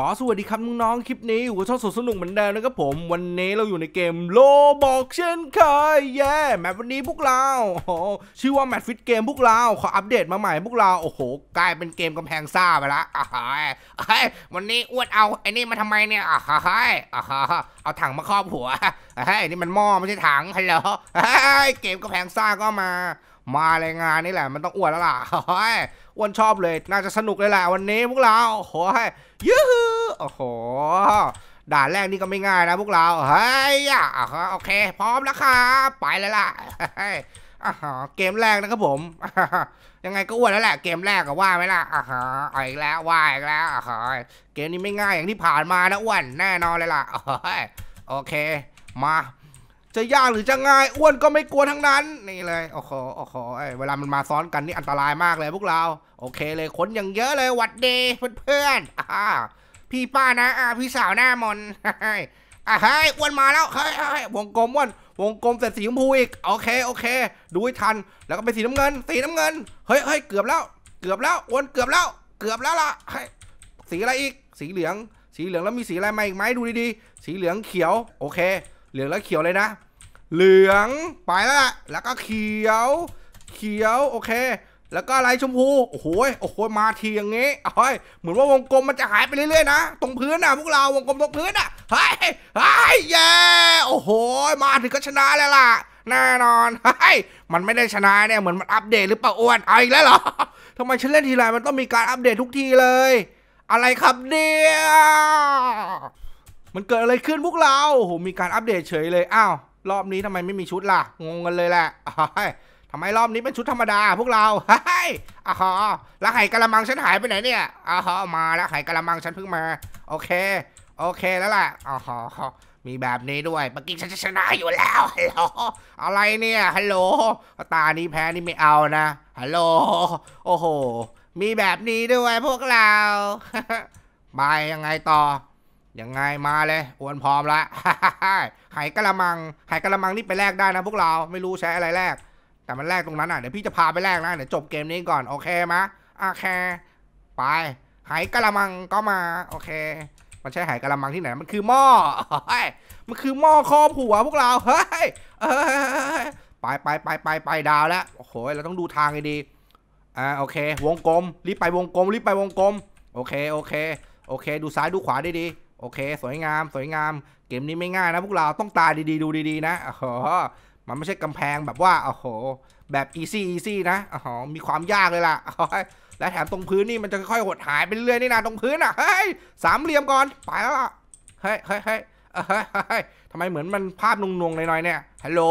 ก็สวัสดีครับน้องๆ คลิปนี้หัวชอบสดสนุกเหมือนเดิมนะครับผม วันนี้เราอยู่ในเกมโลบอกเช่นเคยแย่แมปวันนี้พวกเราโอ้ชื่อว่าแมทฟิตเกมพวกเราขออัปเดตมาใหม่พวกเราโอ้โหกลายเป็นเกมกำแพงซ่าไปละอ่าฮะวันนี้อ้วนเอาไอ้นี่มาทำไมเนี่ยอ่าฮะอ่ฮะเอาถังมาครอบหัวไอ้นี่มันหม้อไม่ใช่ถังฮัลโหลเกมกำแพงซ่าก็มามาเลยงานนี่แหละมันต้องอ้วนแล้วล่ะโอ้ยอ้วนชอบเลยน่าจะสนุกเลยแหละวันนี้พวกเราโอ้ยยูฮูโอ้โหด่านแรกนี่ก็ไม่ง่ายนะพวกเราเฮ้ยโอเค พร้อมแล้วครับไปเลยล่ะเกมแรกนะครับผม ยังไงก็อ้วนแล้วแหละเกมแรกก็ว่าไหมล่ะอ่ะฮะอีกแล้วว่าอีกแล้วอ่ฮะเกมนี้ไม่ง่ายอย่างที่ผ่านมานะอ้วนแน่นอนเลยล่ะโอเคมาจะยากหรือจะง่ายอ้วนก็ไม่กลัวทั้งนั้น นี่เลยโอ้โหโอ้โหเวลามันมาซ้อนกันนี่อันตรายมากเลยพวกเรา โอเคเลยคนอย่างเยอะเลยวัดเดย์เพื่อนๆพี่ป้านะาพี่สาวหน้ามนอ่ะเฮ้ยอ้วนมาแล้วเฮ้ยเฮ้ยวงกลมอ้วนวงกลมเสร็จสีชมพูอีกโอเคโอเคดูให้ทันแล้วก็เป็นสีน้ำเงิน สีน้ำเงินเฮ้ยเฮ้ยเกือบแล้วเกือบแล้วอ้วนเกือบแล้ว เกือบแล้วล่ะเฮ้ยสีอะไรอีก สีเหลือง สีเหลืองแล้วมีสีอะไรมาอีกไหมดูดีๆสีเหลืองเขียวโอเค เหลืองแล้วเขียวเลยนะเหลืองไปแล้วละแล้วก็เขียว เขียวโอเค แล้วก็อะไรชมพู โอ้โหโอ้โห มาทีอย่างงี้เฮ้ย เหมือนว่าวงกลมมันจะหายไปเรื่อยๆนะ ตรงพื้นอ่ะพวกเราวงกลมตรงพื้นอ่ะเฮ้ยเฮ้ยเย่โอ้โห มาถึงก็ชนะแล้วล่ะ แน่นอนเฮ้ยมันไม่ได้ชนะเนี่ยเหมือนมันอัปเดตหรือเปล่าอ้วนเอาอีกแล้วเหรอทำไมฉันเล่นทีไรมันต้องมีการอัปเดตทุกทีเลย อะไรครับเดี่ย มันเกิดอะไรขึ้นพวกเราโอ้โห มีการอัปเดตเฉยเลย อ้าวรอบนี้ทำไมไม่มีชุดล่ะ งงกันเลยแหละทำไมรอบนี้เป็นชุดธรรมดาพวกเราเฮ้ยอ๋อแล้วไข่กะละมังฉันหายไปไหนเนี่ยอ๋อมาแล้วไข่กะละมังฉันเพิ่งมา โอเคโอเคแล้วล่ะอ๋อมีแบบนี้ด้วยเมื่อกี้ฉันชนะอยู่แล้วฮัลโหลอะไรเนี่ยฮัลโหลตา นี้แพ้ นี่ไม่เอานะฮัลโหลโอ้โหมีแบบนี้ด้วยพวกเราบายยังไงต่อยังไงมาเลยอวนพร้อมละหายกระมังหายกระมังนี่ไปแลกได้นะ พวกเรา ไม่รู้ใช้อะไรแลก แต่มันแลกตรงนั้นอ่ะ เดี๋ยวพี่จะพาไปแลกนะ เดี๋ยวจบเกมนี้ก่อน โอเคไหมโอเค ไปหายกระมังก็มา โอเค มันใช้หายกระมังที่ไหน มันคือหม้อมันคือหม้อครอบหัวพวกเรา เฮ้ยไปไปไปไปไปดาวแล้วโอ้โห เราต้องดูทางดีอ่า โอเค วงกลม รีบไปวงกลม รีบไปวงกลม โอเค โอเค โอเค ดูซ้ายดูขวาดีดีโอเค สวยงามสวยงาม เกมนี้ไม่ง่ายนะพวกเราต้องตาดีๆ ดูดีๆนะโอ้โหมันไม่ใช่กำแพงแบบว่าโอ้โหแบบอีซี่อีซี่นะโอ้โหมีความยากเลยล่ะและแถมตรงพื้นนี่ มันจะค่อยๆหดหายไปเรื่อยๆนี่นะตรงพื้นอ่ะเฮ้ยสามเหลี่ยมก่อน ไปแล้วเฮ้ยเฮ้ยเฮ้ยเฮ้ยทำไมเหมือนมันภาพนุ่งๆหน่อยๆ เนี่ย ฮัลโหล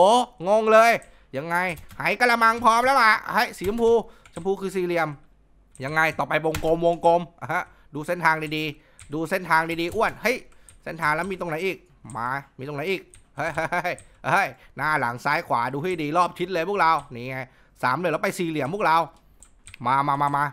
งงเลย ยังไงหายกระมังพร้อมแล้วล่ะเฮ้ยสีชมพูชมพูคือสี่เหลี่ยม ยังไงต่อไปวงกลมวงกลมฮะดูเส้นทางดีๆดูเส้นทางดี ๆ อ้วน เฮ้ย เส้นทางแล้วมีตรงไหนอีก มา มีตรงไหนอีก เฮ้ยเฮ้ยเฮ้ยหน้าหลังซ้ายขวาดูให้ดีรอบทิศเลยพวกเรา นี่ไงสามเหลี่ยมแล้วไปสี่เหลี่ยมพวกเรา มามามามา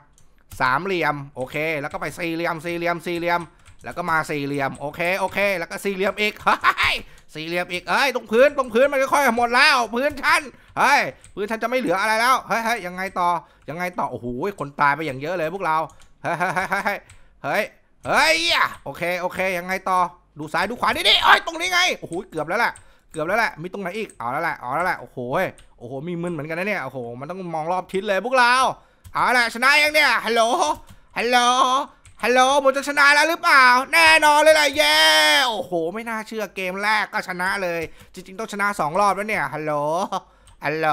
สามเหลี่ยมโอเค แล้วก็ไปสี่เหลี่ยม สี่เหลี่ยม สี่เหลี่ยม แล้วก็มาสี่เหลี่ยมโอเค โอเค แล้วก็สี่เหลี่ยมอีก เฮ้ย สี่เหลี่ยมอีกเอ้ย ตรงพื้น ตรงพื้นมันค่อยๆหมดแล้ว พื้นชั้น เฮ้ย พื้นชั้นจะไม่เหลืออะไรแล้ว เฮ้ยเฮ้ยยังไงต่อ ยังไงต่อ โอ้โห คนตายไปอย่างเยอะเลยพวกเราเฮ้ยเฮ้ยเฮ้ยเฮ้ยเฮ้ยโอเคโอเค ยังไงต่อดูซ้ายดูขวานี่นี่โอ้ยตรงนี้ไงโอ้โหเกือบแล้วแหละเกือบแล้วแหละมีตรงไหนอีกเอาแล้วแหละเอาแล้วแหละโอ้โหโอ้โหมีมึนเหมือนกันนะเนี่ยโอ้โหมันต้องมองรอบทิศเลยพวกเราเอาละชนะยังเนี่ยฮัลโหลฮัลโหลฮัลโหลหมจะชนะแล้วหรือเปล่า แน่นอนเลยแหละเย้โอ้โห ไม่น่าเชื่อเกมแรกก็ชนะเลย จริงๆต้องชนะ2รอบแล้วเนี่ยฮัลโหลฮัลโหล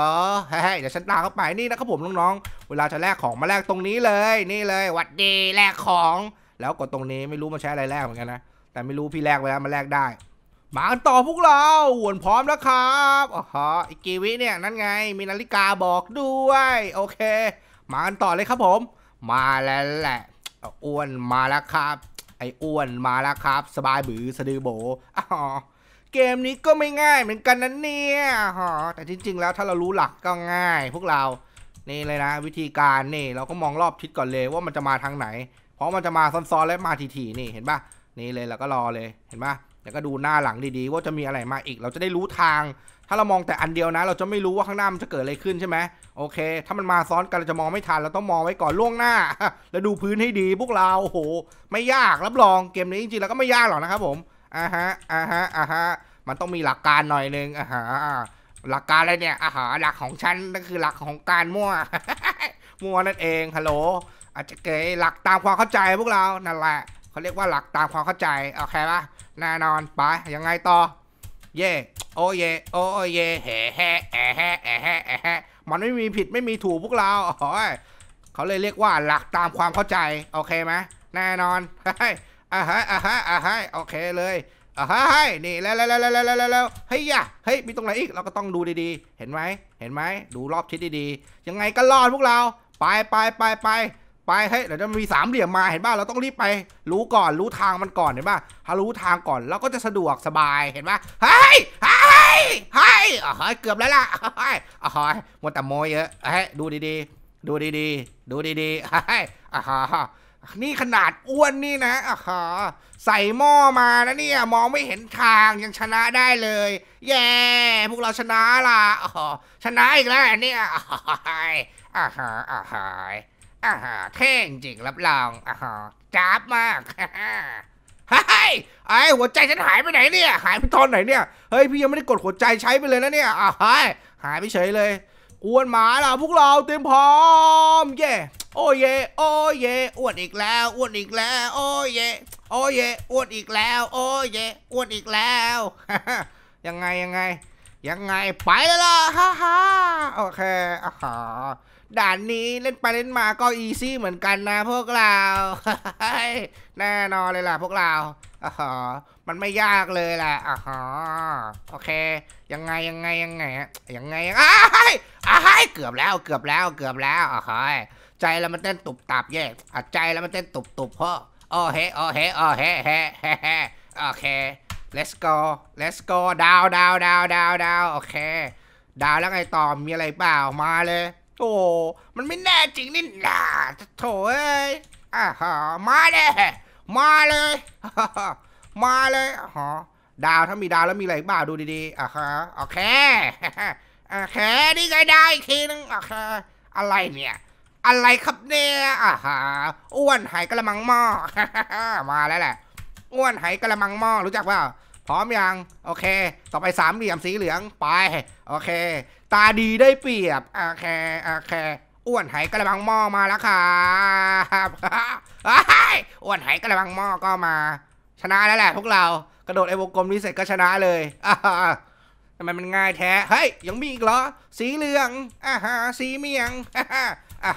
เฮ้ยเดี๋ยวฉันตามเข้าไปนี่นะครับผมน้องๆเวลาจะแลกของมาแลกตรงนี้เลย นี่เลยวัดดีแลกของแล้วกดตรงนี้ไม่รู้มันใช้อะไรแลกเหมือนกันนะแต่ไม่รู้พี่แลกไปแล้วมันแลกได้ มาต่อพวกเราหวนพร้อมแล้วครับอ๋อฮะอ้กีวิเนี่ยนั่นไงมีนาฬิกาบอกด้วย โอเค มากันต่อเลยครับผม มาแล้วแหละอ้วนมาแล้วครับ ไอ้อ้วนมาแล้วครับ สบายบือสะดือโบอ๋อเกมนี้ก็ไม่ง่ายเหมือนกันนะเนี่ยฮะแต่จริง ๆแล้วถ้าเรารู้หลักก็ง่าย พวกเรา นี่เลยนะวิธีการนี่ เราก็มองรอบทิศก่อนเลยว่ามันจะมาทางไหนเพราะมันจะมาซ้อนๆและมาทีๆนี่เห็นปะนี่เลยเราก็รอเลยเห็นปะแล้วก็ดูหน้าหลังดีๆว่าจะมีอะไรมาอีก เราจะได้รู้ทาง ถ้าเรามองแต่อันเดียวนะ เราจะไม่รู้ว่าข้างหน้ามันจะเกิดอะไรขึ้นใช่ไหมโอเคถ้ามันมาซ้อนกันเราจะมองไม่ทันเราต้องมองไว้ก่อนล่วงหน้าแล้วดูพื้นให้ดีพวกเรา โอ้โห ไม่ยากรับรองเกมนี้จริงๆแล้วก็ไม่ยากหรอกนะครับผมอ่าฮะอ่าฮะอ่าฮะมันต้องมีหลักการหน่อยนึงอ่าฮะหลักการอะไรเนี่ยอาหารหลักของฉันนั่นคือหลักของการมั่ว มั่วนั่นเองฮัลโหลอาจจะเกยหลักตามความเข้าใจพวกเรา นั่นแหละเขาเรียกว่าหลักตามความเข้าใจโอเคปะแน่นอนไปยังไงต่อเย่โอเยโอเยเฮ่แฮ่แอ่แฮ่แฮ่แฮ่มันไม่มีผิดไม่มีถูกพวกเราโอ้ยเขาเลยเรียกว่าหลักตามความเข้าใจโอเคไหมแน่นอนเฮ้ยอ่ะฮะอ่ะฮะอ่ะฮะโอเคเลยอ่ะฮะนี่แล้วแล้วแล้วแล้วแล้วแล้วเฮ้ยอ่ะเฮ้ยมีตรงไหนอีกเราก็ต้องดูดีๆ เห็นไหมเห็นไหมดูรอบทิศดีๆ ยังไงก็รอดพวกเราไปไปไปไปไปเฮ้ยเดี๋ยวจะมีสามเหลี่ยมมาเห็นป่ะเราต้องรีบไปรู้ก่อนรู้ทางมันก่อนเห็นป่ะถ้ารู้ทางก่อนเราก็จะสะดวกสบายเห็นป่ะเฮ้ยเฮ้ยเฮ้ยอ๋อเกือบแล้วล่ะเฮ้ยอ๋อมันแต่โมยเยอะเฮ้ยดูดีๆ ดูดีๆ ดูดีๆเฮ้ยอ๋อนี่ขนาดอ้วนนี่นะอ๋อใส่หม้อมานะเนี่ยมองไม่เห็นทางยังชนะได้เลยแย่พวกเราชนะล่ะอ๋อชนะอีกแล้วเนี่ยอ๋ออ๋ออ๋ะอ่าเท่จริงรับรองอ่าฮะจับมากเฮ้ยไอ้หัวใจฉันหายไปไหนเนี่ย หายไปตอนไหนเนี่ย เฮ้ยพี่ยังไม่ได้กดหัวใจใช้ไปเลยนะเนี่ยอ่าหาย หายไปเฉยเลยอ้วนหมาล่ะพวกเราเตรียมพร้อม เย่โอ้เย่โอ้เย่อ้วนอีกแล้วอ้วนอีกแล้ว โอ้เย่โอ้เย่อ้วนอีกแล้ว โอ้เย่อ้วนอีกแล้ว ยังไงยังไงยังไงไปแล้วล่ะฮ่าฮ่าโอเคอ๋อด่านนี้เล่นไป เล่นมาก็อีซี่เหมือนกันนะพวกเราแน่นอนเลยล่ะพวกเราอ๋อมันไม่ยากเลยล่ะอ๋อโอเค ยังไงยังไงยังไงยังไงอ้าไอ้อ้เกือบแล้วเกือบแล้วเกือบแล้วอ๋อใจแล้วมันเต้นตุบ ตับแย่ใจแล้วมันเต้นตุบตุบพ่อโอเฮโอเฮโอเฮเฮเฮโอเค let's go let's go ดาวดาวดาวดาวดาวโอเคดาวแล้วไงต่อมีอะไรเปล่า มาเลย โอ้ มันไม่แน่จริงนี่นาโถเอ้ยอ่าฮะมาเลย มาเลย มาเลยฮะดาว ถ้ามีดาวแล้วมีอะไรบ้าดูดีๆอ่ะฮะโอเคโอเคนี่ไงดาวอีกทีนึงโอเคอะไรเนี่ย อะไรครับเนี่ยอ่ะฮะอ้วนหายกระมังหม้อมาแล้วแหละอ้วนหายกระมังหม้อรู้จักเปล่าพร้อมยังโอเค ต่อไปสามเหลี่ยมสีเหลืองไปโอเค ตาดีได้เปรียบโอเคโอเคอ้วนไหกระบังหม้อมาแล้วครับอ้วนไหกระบังหม้อก็มา ชนะแล้วแหละ พวกเรากระโดดไอ้วงกลมนี้เสร็จก็ชนะเลยทำไมมันง่ายแท้เฮ้ยยังมีอีกเหรอสีเหลืองอ่าฮะสีเมียงอ่าฮะอ่า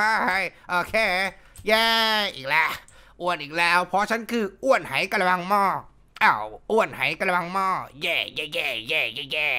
ฮะโอเคแย่อีกแล้วอ้วนอีกแล้ว เพราะฉันคืออ้วนไหกระบังหม้ออ้าวอ้วนไหกระวังหม้อแย่แย่แย่แย่แย่